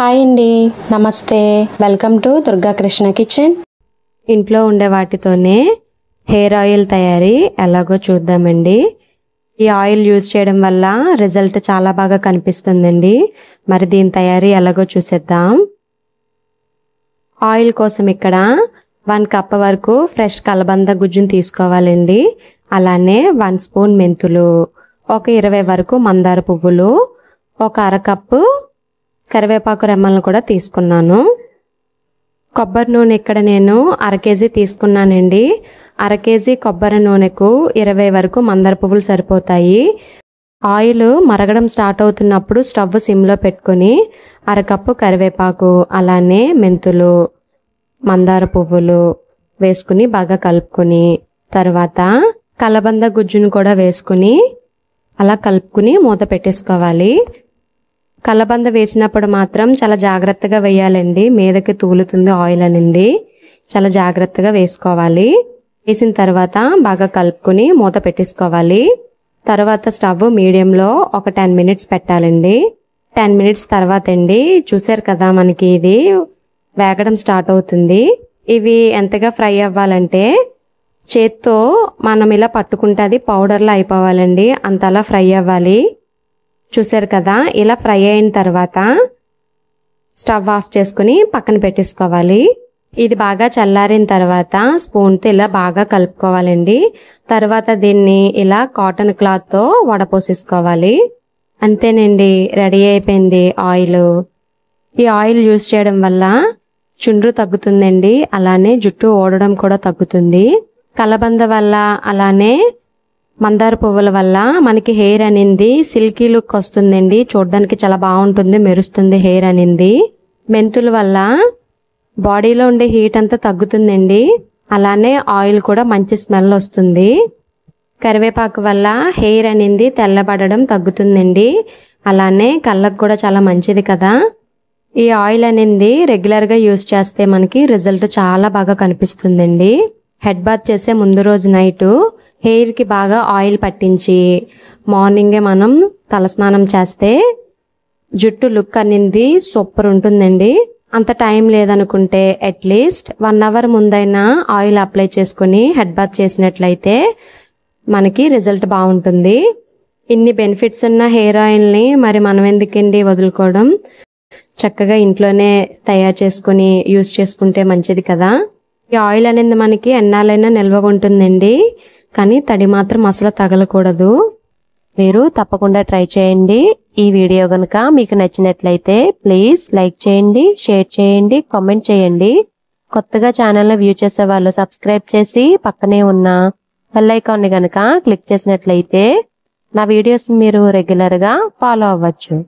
hi అండి నమస్తే welcome to Durga Krishna kitchen ఇంట్లో ఉండే వాటితోనే హెయిర్ ఆయిల్ తయారీ ఎలాగో చూద్దామండి ఈ ఆయిల్ యూజ్ చేయడం వల్ల రిజల్ట్ చాలా బాగా కనిపిస్తుందండి మరి దీని తయారీ ఎలాగో చూసేద్దాం ఆయిల్ కోసం ఇక్కడ వన్ కప్ వరకు ఫ్రెష్ కలబంద గుజ్జును తీసుకోవాలండి అలానే వన్ స్పూన్ మెంతులు ఒక ఇరవై వరకు మందార పువ్వులు ఒక అరకప్పు కరివేపాకు రెమ్మలను కూడా తీసుకున్నాను కొబ్బరి నూనె ఇక్కడ నేను అర కేజీ తీసుకున్నానండి అర కేజీ కొబ్బరి నూనెకు ఇరవై వరకు మందార పువ్వులు సరిపోతాయి ఆయిల్ మరగడం స్టార్ట్ అవుతున్నప్పుడు స్టవ్ సిమ్లో పెట్టుకొని అరకప్పు కరివేపాకు అలానే మెంతులు మందార పువ్వులు వేసుకుని బాగా కలుపుకొని తర్వాత కలబంద గుజ్జును కూడా వేసుకుని అలా కలుపుకుని మూత పెట్టేసుకోవాలి కళ్ళబంద వేసినప్పుడు మాత్రం చాలా జాగ్రత్తగా వేయాలండి మీదకి తూలుతుంది ఆయిల్ అనింది చాలా జాగ్రత్తగా వేసుకోవాలి వేసిన తర్వాత బాగా కలుపుకుని మూత పెట్టేసుకోవాలి తర్వాత స్టవ్ మీడియంలో ఒక టెన్ మినిట్స్ పెట్టాలండి టెన్ మినిట్స్ తర్వాత అండి చూసారు కదా మనకి ఇది వేగడం స్టార్ట్ అవుతుంది ఇవి ఎంతగా ఫ్రై అవ్వాలంటే చేత్తో మనం ఇలా పట్టుకుంటే అది పౌడర్లో అయిపోవాలండి అంతలా ఫ్రై అవ్వాలి చూసారు కదా ఇలా ఫ్రై అయిన తర్వాత స్టవ్ ఆఫ్ చేసుకుని పక్కన పెట్టేసుకోవాలి ఇది బాగా చల్లారిన తర్వాత స్పూన్తో ఇలా బాగా కలుపుకోవాలండి తర్వాత దీన్ని ఇలా కాటన్ క్లాత్తో వడపోసేసుకోవాలి అంతేనండి రెడీ అయిపోయింది ఆయిల్ ఈ ఆయిల్ యూస్ చేయడం వల్ల చుండ్రు తగ్గుతుందండి అలానే జుట్టు ఓడడం కూడా తగ్గుతుంది కలబంద వల్ల అలానే మందార పువ్వుల వల్ల మనకి హెయిర్ అనేది సిల్కీ లుక్ వస్తుందండి చూడడానికి చాలా బాగుంటుంది మెరుస్తుంది హెయిర్ అనేది మెంతుల వల్ల బాడీలో ఉండే హీట్ అంతా తగ్గుతుందండి అలానే ఆయిల్ కూడా మంచి స్మెల్ వస్తుంది కరివేపాకు వల్ల హెయిర్ అనేది తెల్లబడడం తగ్గుతుందండి అలానే కళ్ళకు కూడా చాలా మంచిది కదా ఈ ఆయిల్ అనేది రెగ్యులర్గా యూస్ చేస్తే మనకి రిజల్ట్ చాలా బాగా కనిపిస్తుందండి హెడ్ బాత్ చేసే ముందు రోజు నైటు హెయిర్కి బాగా ఆయిల్ పట్టించి మార్నింగే మనం తలస్నానం చేస్తే జుట్టు లుక్ అనేది సూపర్ ఉంటుందండి అంత టైం లేదనుకుంటే అట్లీస్ట్ వన్ అవర్ ముందైనా ఆయిల్ అప్లై చేసుకుని హెడ్ బాత్ చేసినట్లయితే మనకి రిజల్ట్ బాగుంటుంది ఇన్ని బెనిఫిట్స్ ఉన్న హెయిర్ ఆయిల్ని మరి మనం ఎందుకండి వదులుకోవడం చక్కగా ఇంట్లోనే తయారు చేసుకుని యూజ్ చేసుకుంటే మంచిది కదా ఈ ఆయిల్ అనేది మనకి ఎన్నాలైనా నిల్వగా ఉంటుందండి కానీ తడి మాత్రం అసలు తగలకూడదు మీరు తప్పకుండా ట్రై చేయండి ఈ వీడియో కనుక మీకు నచ్చినట్లయితే ప్లీజ్ లైక్ చేయండి షేర్ చేయండి కామెంట్ చేయండి కొత్తగా ఛానల్ని వ్యూ చేసే వాళ్ళు సబ్స్క్రైబ్ చేసి పక్కనే ఉన్న బెల్ ఐకాన్ని కనుక క్లిక్ చేసినట్లయితే నా వీడియోస్ మీరు రెగ్యులర్గా ఫాలో అవ్వచ్చు